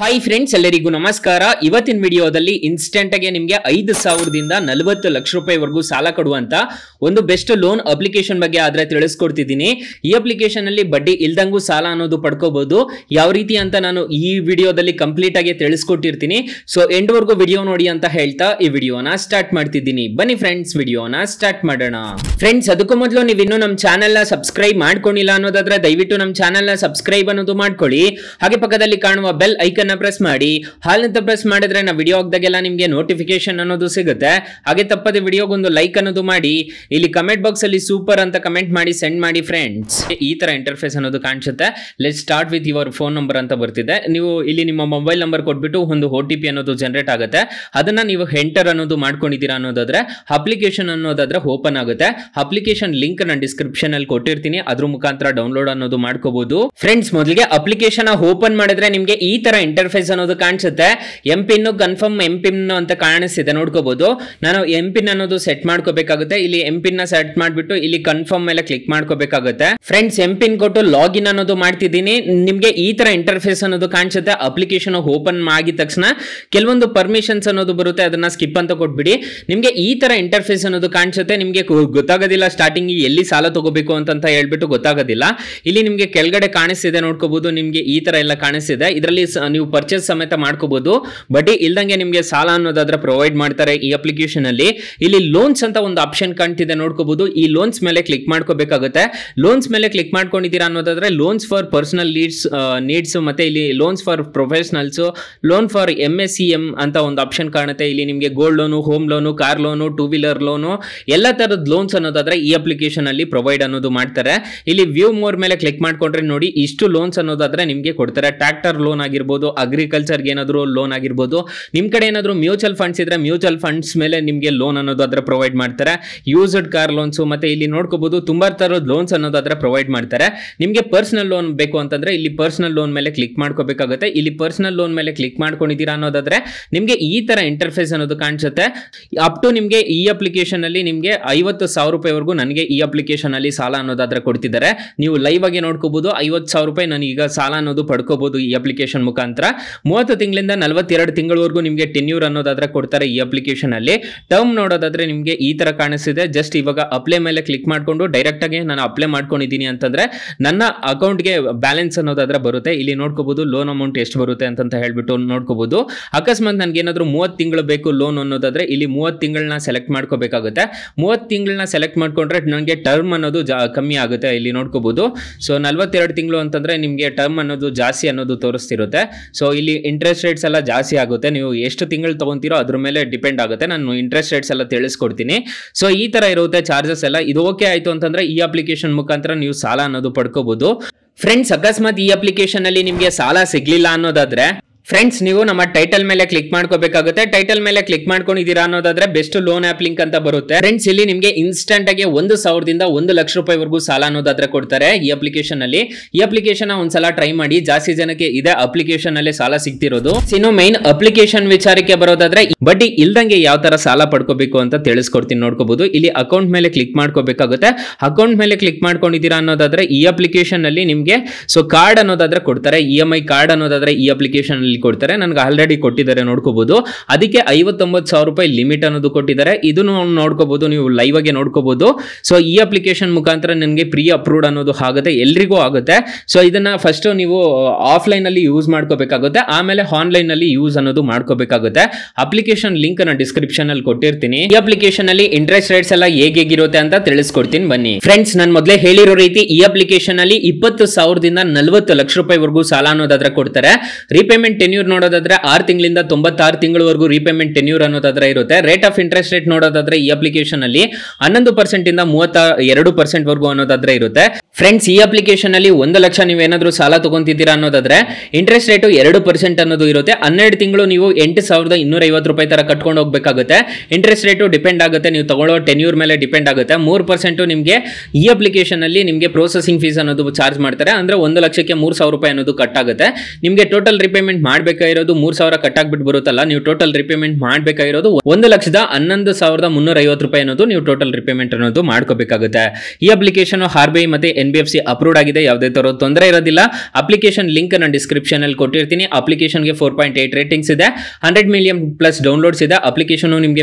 hi friends ಎಲ್ಲರಿಗೂ ನಮಸ್ಕಾರ ಇವತ್ತಿನ ವಿಡಿಯೋದಲ್ಲಿ ಇನ್ಸ್ಟೆಂಟ್ ಆಗಿ ನಿಮಗೆ ಐದು ಸಾವಿರದಿಂದ ನಲವತ್ತು ಲಕ್ಷ ರೂಪಾಯಿವರೆಗೂ ಸಾಲ ಕೊಡುವಂತ ಒಂದು ಬೆಸ್ಟ್ ಲೋನ್ ಅಪ್ಲಿಕೇಶನ್ ಬಗ್ಗೆ ಆದ್ರೆ ತಿಳಿಸ್ಕೊಡ್ತಿದ್ದೀನಿ ಈ ಅಪ್ಲಿಕೇಶನ್ ಅಲ್ಲಿ ಬಡ್ಡಿ ಇಲ್ದಂಗೂ ಸಾಲ ಅನ್ನೋದು ಪಡ್ಕೋಬಹುದು ಯಾವ ರೀತಿ ಅಂತ ನಾನು ಈ ವಿಡಿಯೋದಲ್ಲಿ ಕಂಪ್ಲೀಟ್ ಆಗಿ ತಿಳಿಸ್ಕೊಟ್ಟಿರ್ತೀನಿ ಸೊ ಎಂಡ್ವರೆಗೂ ವಿಡಿಯೋ ನೋಡಿ ಅಂತ ಹೇಳ್ತಾ ಈ ವಿಡಿಯೋನ ಸ್ಟಾರ್ಟ್ ಮಾಡ್ತಿದ್ದೀನಿ ಬನ್ನಿ ಫ್ರೆಂಡ್ಸ್ ವಿಡಿಯೋನ ಸ್ಟಾರ್ಟ್ ಮಾಡೋಣ ಫ್ರೆಂಡ್ಸ್ ಅದಕ್ಕೂ ಮೊದಲು ನೀವು ಇನ್ನೂ ನಮ್ಮ ಚಾನೆಲ್ ನ ಸಬ್ಸ್ಕ್ರೈಬ್ ಮಾಡ್ಕೊಂಡಿಲ್ಲ ಅನ್ನೋದಾದ್ರೆ ದಯವಿಟ್ಟು ನಮ್ಮ ಚಾನೆಲ್ ನ ಸಬ್ಸ್ಕ್ರೈಬ್ ಅನ್ನೋದು ಮಾಡ್ಕೊಳ್ಳಿ ಹಾಗೆ ಪಕ್ಕದಲ್ಲಿ ಕಾಣುವ ಬೆಲ್ ಐಕನ್ ಅನ್ನು ಪ್ರೆಸ್ ಮಾಡಿ ಹಾಲ್ ಪ್ರೆಸ್ ಮಾಡಿದ್ರೆ ನಾ ವಿಡಿಯೋ ಹಾಕಿದಾಗೆಲ್ಲ ನಿಮಗೆ ನೋಟಿಫಿಕೇಶನ್ ಅನ್ನೋದು ಸಿಗುತ್ತೆ ಹಾಗೆ ತಪ್ಪದೆ ವಿಡಿಯೋಗೊಂದು ಲೈಕ್ ಅನ್ನೋದು ಮಾಡಿ ಇಲ್ಲಿ ಕಮೆಂಟ್ ಬಾಕ್ಸ್ ಅಲ್ಲಿ ಸೂಪರ್ ಅಂತ ಕಮೆಂಟ್ ಮಾಡಿ ಸೆಂಡ್ ಮಾಡಿ ಫ್ರೆಂಡ್ಸ್ ಈ ತರ ಇಂಟರ್ಫೇಸ್ ಅನ್ನೋದು ಕಾಣಿಸುತ್ತೆ let start with your phone number ಅಂತ ಬರ್ತಿದೆ ನೀವು ಇಲ್ಲಿ ನಿಮ್ಮ ಮೊಬೈಲ್ ನಂಬರ್ ಕೊಟ್ಬಿಟ್ಟು ಒಂದು ಓ ಟಿ ಪಿ ಅನ್ನೋದು ಜನರೇಟ್ ಆಗುತ್ತೆ ಅದನ್ನ ನೀವು ಎಂಟರ್ ಅನ್ನೋದು ಮಾಡ್ಕೊಂಡಿದ್ದೀರಾ ಅನ್ನೋದಾದ್ರೆ ಅಪ್ಲಿಕೇಶನ್ ಅನ್ನೋದಾದ್ರೆ ಓಪನ್ ಆಗುತ್ತೆ ಅಪ್ಲಿಕೇಶನ್ ಲಿಂಕ್ ನಾನು ಡಿಸ್ಕ್ರಿಪ್ಷನ್ ಅಲ್ಲಿ ಕೊಟ್ಟಿರ್ತೀನಿ ಅದ್ರ ಮುಖಾಂತರ ಡೌನ್ಲೋಡ್ ಅನ್ನೋದು ಮಾಡ್ಕೋಬಹುದು ಫ್ರೆಂಡ್ಸ್ ಮೊದಲಿಗೆ ಅಪ್ಲಿಕೇಶನ್ ಓಪನ್ ಮಾಡಿದ್ರೆ ನಿಮಗೆ ಈ ತರ ಇಂಟರ್ಫೇಸ್ ಅನ್ನೋದು ಕಾಣಿಸುತ್ತೆ M PIN confirm M PIN ಅಂತ ಕಾಣಿಸ್ತಿದೆ ನೋಡ್ಕೋಬಹುದು ನಾನು ಎಂ ಪಿನ್ ಅನ್ನೋದು ಸೆಟ್ ಮಾಡ್ಕೋಬೇಕಾಗುತ್ತೆ ಇಲ್ಲಿ ಎಂ ಪಿನ್ ನ ಸೆಟ್ ಮಾಡಿಬಿಟ್ಟು ಇಲ್ಲಿ ಕನ್ಫರ್ಮ್ ಮೇಲೆ ಕ್ಲಿಕ್ ಮಾಡ್ಕೋಬೇಕಾಗುತ್ತೆ ಫ್ರೆಂಡ್ಸ್ ಎಂ ಪಿನ್ ಕೊಟ್ಟು ಲಾಗಿನ್ ಅನ್ನೋದು ಮಾಡ್ತಿದ್ದೀನಿ ನಿಮಗೆ ಈ ತರ ಇಂಟರ್ಫೇಸ್ ಅನ್ನೋದು ಕಾಣಿಸುತ್ತೆ ಅಪ್ಲಿಕೇಶನ್ ಓಪನ್ ಆಗಿದ ತಕ್ಷಣ ಕೆಲವೊಂದು ಪರ್ಮಿಷನ್ಸ್ ಅನ್ನೋದು ಬರುತ್ತೆ ಅದನ್ನ ಸ್ಕಿಪ್ ಅಂತ ಕೊಟ್ಬಿಡಿ ನಿಮಗೆ ಈ ತರ ಇಂಟರ್ಫೇಸ್ ಅನ್ನೋದು ಕಾಣಿಸುತ್ತೆ ನಿಮಗೆ ಗೊತ್ತಾಗೋದಿಲ್ಲ ಸ್ಟಾರ್ಟಿಂಗ್ ಎಲ್ಲಿ ಸಾಲ ತಗೋಬೇಕು ಅಂತ ಹೇಳ್ಬಿಟ್ಟು ಗೊತ್ತಾಗೋದಿಲ್ಲ ಇಲ್ಲಿ ನಿಮಗೆ ಕೆಳಗಡೆ ಕಾಣಿಸ್ತಿದೆ ನೋಡ್ಕೋಬಹುದು ನಿಮಗೆ ಈ ತರ ಎಲ್ಲ ಕಾಣಿಸ್ತಿದೆ ಇದರಲ್ಲಿ ನೀವು ಪರ್ಚೇಸ್ ಸಮೇತ ಮಾಡ್ಕೋಬಹುದು ಬಟ್ ಇಲ್ದಂಗೆ ನಿಮಗೆ ಸಾಲ ಅನ್ನೋದಾದ್ರೆ ಪ್ರೊವೈಡ್ ಮಾಡ್ತಾರೆ ಈ ಅಪ್ಲಿಕೇಶನ್ ಅಲ್ಲಿ ಇಲ್ಲಿ ಲೋನ್ಸ್ ಅಂತ ಒಂದು ಆಪ್ಷನ್ ಕಾಣ್ತಿದೆ ನೋಡ್ಕೋಬಹುದು ಈ ಲೋನ್ಸ್ ಮೇಲೆ ಕ್ಲಿಕ್ ಮಾಡ್ಕೋಬೇಕಾಗುತ್ತೆ ಲೋನ್ಸ್ ಮೇಲೆ ಕ್ಲಿಕ್ ಮಾಡ್ಕೊಂಡಿದ್ದೀರಾ ಅನ್ನೋದಾದ್ರೆ loans for personal needs needs ಮತ್ತೆ ಇಲ್ಲಿ loans for professionals loan for M S C M ಅಂತ ಒಂದು ಆಪ್ಷನ್ ಕಾಣುತ್ತೆ ಇಲ್ಲಿ ನಿಮಗೆ gold loan home loan car loan two wheeler loan ಎಲ್ಲ ತರದ ಲೋನ್ಸ್ ಅನ್ನೋದಾದ್ರೆ ಈ ಅಪ್ಲಿಕೇಶನ್ ಅಲ್ಲಿ ಪ್ರೊವೈಡ್ ಅನ್ನೋದು ಮಾಡ್ತಾರೆ ಇಲ್ಲಿ ವ್ಯೂ ಮೋರ್ ಮೇಲೆ ಕ್ಲಿಕ್ ಮಾಡ್ಕೊಂಡ್ರೆ ನೋಡಿ ಇಷ್ಟು ಲೋನ್ಸ್ ಅನ್ನೋದಾದ್ರೆ ನಿಮಗೆ ಕೊಡ್ತಾರೆ ಟ್ರ್ಯಾಕ್ಟರ್ ಲೋನ್ ಆಗಿರ್ಬೋದು ಅಗ್ರಿಕಲ್ಚರ್ ಏನಾದರೂ ಲೋನ್ ಆಗಿರ್ಬೋದು ನಿಮ್ಮ ಕಡೆ ಏನಾದರೂ ಮ್ಯೂಚುವಲ್ ಫಂಡ್ಸ್ ಇದ್ರೆ ಮ್ಯೂಚುವಲ್ ಫಂಡ್ಸ್ ಮೇಲೆ ನಿಮಗೆ ಲೋನ್ ಅನ್ನೋದು ಅದರ ಪ್ರೊವೈಡ್ ಮಾಡ್ತಾರೆ ಯೂಸ್ಡ್ ಕಾರ್ ಲೋನ್ಸ್ ಮತ್ತೆ ಇಲ್ಲಿ ನೋಡ್ಕೋಬಹುದು ತುಂಬಾ ಥರದ ಲೋನ್ಸ್ ಅನ್ನೋದು ಅದರ ಪ್ರೊವೈಡ್ ಮಾಡ್ತಾರೆ ನಿಮಗೆ ಪರ್ಸನಲ್ ಲೋನ್ ಬೇಕು ಅಂತಂದ್ರೆ ಇಲ್ಲಿ ಪರ್ಸನಲ್ ಲೋನ್ ಮೇಲೆ ಕ್ಲಿಕ್ ಮಾಡ್ಕೋಬೇಕಾಗುತ್ತೆ ಇಲ್ಲಿ ಪರ್ಸನಲ್ ಲೋನ್ ಮೇಲೆ ಕ್ಲಿಕ್ ಮಾಡ್ಕೊಂಡಿದ್ದೀರಾ ಅನ್ನೋದಾದ್ರೆ ನಿಮಗೆ ಈ ತರ ಇಂಟರ್ಫೇಸ್ ಅನ್ನೋದು ಕಾಣಿಸುತ್ತೆ ಅಪ್ ಟು ನಿಮಗೆ ಈ ಅಲ್ಲಿ ನಿಮಗೆ ಐವತ್ತು ಸಾವಿರ ರೂಪಾಯಿವರೆಗೂ ನನಗೆ ಈ ಅಪ್ಲಿಕೇಶನ್ ಅಲ್ಲಿ ಸಾಲ ಅನ್ನೋದಾದ್ರೆ ಕೊಡ್ತಿದ್ದಾರೆ ನೀವು ಲೈವ್ ಆಗಿ ನೋಡ್ಕೋಬಹುದು ಐವತ್ತು ಸಾವಿರ ರೂಪಾಯಿ ನಾನು ಈಗ ಸಾಲ ಅನ್ನೋದು ಪಡ್ಕೋಬಹುದು ಈ ಅಪ್ಲಿಕೇಶನ್ ಮುಖಾಂತರ ಮಾತ್ರ ಮೂವತ್ತು ತಿಂಗಳಿಂದ ನಲವತ್ತೆರಡು ತಿಂಗಳವರೆಗೂ ನಿಮಗೆ ಟೆನ್ಯೂರ್ ಅನ್ನೋದಾದ್ರೆ ಕೊಡ್ತಾರೆ ಈ ಅಪ್ಲಿಕೇಶನ್ ಅಲ್ಲಿ ಟರ್ಮ್ ನೋಡೋದಾದ್ರೆ ನಿಮಗೆ ಈ ತರ ಕಾಣಿಸ್ತಿದೆ ಜಸ್ಟ್ ಇವಾಗ ಅಪ್ಲೈ ಮೇಲೆ ಕ್ಲಿಕ್ ಮಾಡಿಕೊಂಡು ಡೈರೆಕ್ಟ್ ಆಗಿ ನಾನು ಅಪ್ಲೈ ಮಾಡ್ಕೊಂಡಿದ್ದೀನಿ ಅಂತಂದ್ರೆ ನನ್ನ ಅಕೌಂಟ್ಗೆ ಬ್ಯಾಲೆನ್ಸ್ ಅನ್ನೋದಾದ್ರೆ ಬರುತ್ತೆ ಇಲ್ಲಿ ನೋಡ್ಕೋಬಹುದು ಲೋನ್ ಅಮೌಂಟ್ ಎಷ್ಟು ಬರುತ್ತೆ ಅಂತ ಹೇಳ್ಬಿಟ್ಟು ನೋಡ್ಕೋಬಹುದು ಅಕಸ್ಮಾತ್ ನನ್ಗೆ ಏನಾದ್ರೂ ಮೂವತ್ತು ತಿಂಗಳು ಬೇಕು ಲೋನ್ ಅನ್ನೋದಾದ್ರೆ ಇಲ್ಲಿ ಮೂವತ್ತು ತಿಂಗಳನ್ನ ಸೆಲೆಕ್ಟ್ ಮಾಡ್ಕೋಬೇಕಾಗುತ್ತೆ ಮೂವತ್ತು ತಿಂಗಳನ್ನ ಸೆಲೆಕ್ಟ್ ಮಾಡ್ಕೊಂಡ್ರೆ ನನಗೆ ಟರ್ಮ್ ಅನ್ನೋದು ಕಮ್ಮಿ ಆಗುತ್ತೆ ಇಲ್ಲಿ ನೋಡ್ಕೋಬಹುದು ಸೊ ನಲವತ್ತೆರಡು ತಿಂಗಳು ಅಂತಂದ್ರೆ ನಿಮಗೆ ಟರ್ಮ್ ಅನ್ನೋದು ಜಾಸ್ತಿ ಅನ್ನೋದು ತೋರಿಸ್ತಿರುತ್ತೆ ಸೊ ಇಲ್ಲಿ ಇಂಟ್ರೆಸ್ಟ್ ರೇಟ್ಸ್ ಎಲ್ಲ ಜಾಸ್ತಿ ಆಗುತ್ತೆ ನೀವು ಎಷ್ಟು ತಿಂಗಳು ತಗೊಂತೀರೋ ಅದ್ರ ಮೇಲೆ ಡಿಪೆಂಡ್ ಆಗುತ್ತೆ ನಾನು ಇಂಟ್ರೆಸ್ಟ್ ರೇಟ್ಸ್ ಎಲ್ಲ ತಿಳಿಸ್ಕೊಡ್ತೀನಿ ಸೊ ಈ ತರ ಇರುತ್ತೆ ಚಾರ್ಜಸ್ ಎಲ್ಲ ಇದು ಓಕೆ ಆಯಿತು ಅಂತಂದ್ರೆ ಈ ಅಪ್ಲಿಕೇಶನ್ ಮುಖಾಂತರ ನೀವು ಸಾಲ ಅನ್ನೋದು ಪಡ್ಕೋಬಹುದು ಫ್ರೆಂಡ್ಸ್ ಅಕಸ್ಮಾತ್ ಈ ಅಪ್ಲಿಕೇಶನ್ ಅಲ್ಲಿ ನಿಮಗೆ ಸಾಲ ಸಿಗ್ಲಿಲ್ಲ ಅನ್ನೋದಾದ್ರೆ ಫ್ರೆಂಡ್ಸ್ ನೀವು ನಮ್ಮ ಟೈಟಲ್ ಮೇಲೆ ಕ್ಲಿಕ್ ಮಾಡ್ಕೋಬೇಕಾಗುತ್ತೆ ಟೈಟಲ್ ಮೇಲೆ ಕ್ಲಿಕ್ ಮಾಡ್ಕೊಂಡಿದ್ದೀರಾ ಅನ್ನೋದಾದ್ರೆ ಬೆಸ್ಟ್ ಲೋನ್ ಆಪ್ ಲಿಂಕ್ ಅಂತ ಬರುತ್ತೆ ಫ್ರೆಂಡ್ಸ್ ಇಲ್ಲಿ ನಿಮಗೆ ಇನ್ಸ್ಟೆಂಟ್ ಆಗಿ ಒಂದು ಸಾವಿರದಿಂದ ಒಂದು ಲಕ್ಷ ರೂಪಾಯಿವರೆಗೂ ಸಾಲ ಅನ್ನೋದಾದ್ರೆ ಕೊಡ್ತಾರೆ ಈ ಅಪ್ಲಿಕೇಶನ್ ಅಲ್ಲಿ ಈ ಅಪ್ಲಿಕೇಶನ್ ಒಂದ್ಸಲ ಟ್ರೈ ಮಾಡಿ ಜಾಸ್ತಿ ಜನಕ್ಕೆ ಇದೆ ಅಪ್ಲಿಕೇಶನ್ ಅಲ್ಲಿ ಸಾಲ ಸಿಗ್ತಿರೋದು ಇನ್ನು ಮೈನ್ ಅಪ್ಲಿಕೇಶನ್ ವಿಚಾರಕ್ಕೆ ಬರೋದಾದ್ರೆ ಬಡ್ಡಿ ಇಲ್ದಂಗೆ ಯಾವ ತರ ಸಾಲ ಪಡ್ಕೋಬೇಕು ಅಂತ ತಿಳಿಸ್ಕೊಡ್ತೀನಿ ನೋಡ್ಕೋಬಹುದು ಇಲ್ಲಿ ಅಕೌಂಟ್ ಮೇಲೆ ಕ್ಲಿಕ್ ಮಾಡ್ಕೋಬೇಕಾಗುತ್ತೆ ಅಕೌಂಟ್ ಮೇಲೆ ಕ್ಲಿಕ್ ಮಾಡ್ಕೊಂಡಿದ್ದೀರಾ ಅನ್ನೋದಾದ್ರೆ ಈ ಅಪ್ಲಿಕೇಶನ್ ಅಲ್ಲಿ ನಿಮಗೆ ಸೊ ಕಾರ್ಡ್ ಅನ್ನೋದಾದ್ರೆ ಕೊಡ್ತಾರೆ ಇ ಎಂ ಐ ಕಾರ್ಡ್ ಅನ್ನೋದಾದ್ರೆ ಈ ಅಪ್ಲಿಕೇಶನ್ ಅಲ್ಲಿ ಕೊಡ್ತಾರೆ ನನಗೆ ಆಲ್ರೆಡಿ ಕೊಟ್ಟಿದ್ದಾರೆ ನೋಡ್ಕೋಬಹುದು ಅದಕ್ಕೆ ಐವತ್ತೊಂಬತ್ತು ಸಾವಿರ ರೂಪಾಯಿ ಲಿಮಿಟ್ ಅನ್ನೋದು ಕೊಟ್ಟಿದ್ದಾರೆ ಇದನ್ನು ನೋಡ್ಕೋಬಹುದು ನೀವು ಲೈವ್ ಆಗಿ ನೋಡ್ಕೋಬಹುದು ಸೊ ಈ ಅಪ್ಲಿಕೇಶನ್ ಮುಖಾಂತರ ನಿಮಗೆ ಪ್ರೀ ಅಪ್ರೂವ್ಡ್ ಅನ್ನೋದು ಆಗುತ್ತೆ ಎಲ್ರಿಗೂ ಆಗುತ್ತೆ ಸೊ ಇದನ್ನ ಫಸ್ಟ್ ನೀವು ಆಫ್ಲೈನ್ uh, ಅಲ್ಲಿ ಯೂಸ್ ಮಾಡ್ಕೋಬೇಕಾಗುತ್ತೆ ಆಮೇಲೆ ಆನ್ಲೈನ್ ಅಲ್ಲಿ ಯೂಸ್ ಅನ್ನೋದು ಮಾಡ್ಕೋಬೇಕಾಗುತ್ತೆ ಅಪ್ಲಿಕೇಶನ್ ಅಪ್ಲಿಕೇಶನ್ ಲಿಂಕ್ ಅನ್ನು ಡಿಸ್ಕ್ರಿಪ್ಷನ್ ಅಲ್ಲಿ ಕೊಟ್ಟಿರ್ತೀನಿ ಈ ಅಪ್ಲಿಕೇಶನ್ ಅಲ್ಲಿ ಇಂಟ್ರೆಸ್ಟ್ ರೇಟ್ಸ್ ಎಲ್ಲ ಇರುತ್ತೆ ಅಂತ ತಿಳಿಸ್ಕೊಡ್ತೀನಿ ಬನ್ನಿ ಫ್ರೆಂಡ್ಸ್ ನಾನು ಮೊದಲೇ ಹೇಳಿರೋ ರೀತಿ ಈ ಅಪ್ಲಿಕೇಶನ್ ಅಲ್ಲಿ ಇಪ್ಪತ್ತು ಸಾವಿರದಿಂದ ನಲ್ವತ್ತು ಲಕ್ಷ ರೂಪಾಯಿ ರೂಪಾಯಿವರೆಗೂ ಸಾಲ ಅನ್ನೋದಾದ್ರೆ ಕೊಡ್ತಾರೆ ರೀಪೇಮೆಂಟ್ ಟೆನ್ಯೂರ್ ನೋಡೋದಾದ್ರೆ ಆರು ತಿಂಗಳಿಂದ ತೊಂಬತ್ತಾರು ತಿಂಗಳವರೆಗೂ ರೀಪೇಮೆಂಟ್ ಟೆನ್ಯೂರ್ ಅನ್ನೋದಾದ್ರೆ ಇರುತ್ತೆ ರೇಟ್ ಆಫ್ ಇಂಟ್ರೆಸ್ಟ್ ರೇಟ್ ನೋಡೋದಾದ್ರೆ ಈ ಅಪ್ಲಿಕೇಶನ್ ಅಲ್ಲಿ ಹನ್ನೊಂದು ಪರ್ಸೆಂಟ್ ಇಂದ ಮೂವತ್ತ ಎರಡು ಪರ್ಸೆಂಟ್ ವರೆಗೂ ಅನ್ನೋದಾದ್ರೆ ಇರುತ್ತೆ ಫ್ರೆಂಡ್ಸ್ ಈ ಅಪ್ಲಿಕೇಶನ್ ಅಲ್ಲಿ ಒಂದು ಲಕ್ಷ ನೀವು ಏನಾದ್ರು ಸಾಲ ತಗೊಂತಿದ್ದೀರಾ ಅನ್ನೋದಾದ್ರೆ ಇಂಟ್ರೆಸ್ಟ್ ರೇಟ್ ಎರಡು ಪರ್ಸೆಂಟ್ ಅನ್ನೋದು ಇರುತ್ತೆ ಹನ್ನೆರಡು ತಿಂಗಳು ನೀವು ಎಂಟು ಸಾವಿರದ ಇನ್ನೂರ ಐವತ್ತು ರೂಪಾಯಿ ರೂಪಾಯಿ ತರ ಕಟ್ಕೊಂಡು ಹೋಗಬೇಕಾಗುತ್ತೆ ಇಂಟ್ರೆಸ್ಟ್ ರೇಟು ಡಿಪೆಂಡ್ ಆಗುತ್ತೆ ನೀವು ತಗೊಳ್ಳೋ ಟೆನ್ಯೂರ್ ಮೇಲೆ ಡಿಪೆಂಡ್ ಆಗುತ್ತೆ ಮೂರು ಪರ್ಸೆಂಟ್ ನಿಮಗೆ ಈ ಅಲ್ಲಿ ನಿಮಗೆ ಪ್ರೋಸೆಸಿಂಗ್ ಫೀಸ್ ಅನ್ನೋದು ಚಾರ್ಜ್ ಮಾಡ್ತಾರೆ ಅಂದ್ರೆ ಒಂದು ಲಕ್ಷಕ್ಕೆ ಮೂರು ಸಾವಿರ ರೂಪಾಯಿ ಅನ್ನೋದು ಕಟ್ಟಾಗುತ್ತೆ ನಿಮಗೆ ಟೋಟಲ್ ರಿಪೇಮೆಂಟ್ ಮಾಡಬೇಕಾಗಿರೋದು ಮೂರು ಸಾವಿರ ಕಟ್ಟಾಗ್ಬಿಟ್ಟು ಬರುತ್ತಲ್ಲ ನೀವು ಟೋಟಲ್ ರಿಪೇಮೆಂಟ್ ಮಾಡಬೇಕಾಗಿರೋದು ಒಂದು ಲಕ್ಷದ ಹನ್ನೊಂದು ಸಾವಿರದ ಮುನ್ನೂರ ಐವತ್ತು ರೂಪಾಯಿ ಅನ್ನೋದು ನೀವು ಟೋಟಲ್ ರಿಪೇಮೆಂಟ್ ಅನ್ನೋದು ಮಾಡ್ಕೋಬೇಕಾಗುತ್ತೆ ಈ ಅಪ್ಲಿಕೇಶನ್ ಆರ್ ಬಿ ಐ ಮತ್ತೆ N B F C approved ಆಗಿದೆ ಯಾವುದೇ ತರ ತೊಂದರೆ ಇರೋದಿಲ್ಲ ಅಪ್ಲಿಕೇಶನ್ ಲಿಂಕ್ ನಾನು ಡಿಸ್ಕ್ರಿಪ್ಷನ್ ಅಲ್ಲಿ ಕೊಟ್ಟಿರ್ತೀನಿ ಅಪ್ಲಿಕೇಶನ್ಗೆ ಫೋರ್ ಪಾಯಿಂಟ್ ಏಟ್ ರೇಟಿಂಗ್ಸ್ ಇದೆ hundred million plus down downloads ಇದೆ ಅಪ್ಲಿಕೇಶನು ನಿಮಗೆ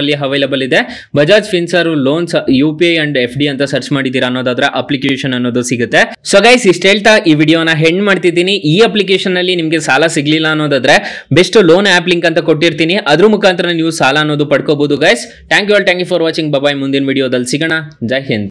ಅಲ್ಲಿ ಅವೈಲಬಲ್ ಇದೆ Bajaj Finserv loans U P I and F D ಅಂತ ಸರ್ಚ್ ಮಾಡಿದ್ದೀರಾ ಅನ್ನೋದಾದ್ರೆ ಅಪ್ಲಿಕೇಶನ್ ಅನ್ನೋದು ಸಿಗುತ್ತೆ ಸೊ ಗೈಸ್ ಇಷ್ಟ ಹೇಳ್ತಾ ಈ ವಿಡಿಯೋನ ಹೆಂಡ್ ಮಾಡ್ತಿದ್ದೀನಿ ಈ ಅಪ್ಲಿಕೇಶನ್ ಅಲ್ಲಿ ನಿಮಗೆ ಸಾಲ ಸಿಗ್ಲಿಲ್ಲ ಅನ್ನೋದಾದ್ರೆ ಬೆಸ್ಟ್ ಲೋನ್ ಆಪ್ ಲಿಂಕ್ ಅಂತ ಕೊಟ್ಟಿರ್ತೀನಿ ಅದ್ರ ಮುಖಾಂತರ ನೀವು ಸಾಲ ಅನ್ನೋದು ಪಡ್ಕೋಬಹುದು guys thank you all thank you for watching bye ಮುಂದಿನ ವಿಡಿಯೋದಲ್ಲಿ ಸಿಗೋಣ ಜೈ ಹಿಂದ್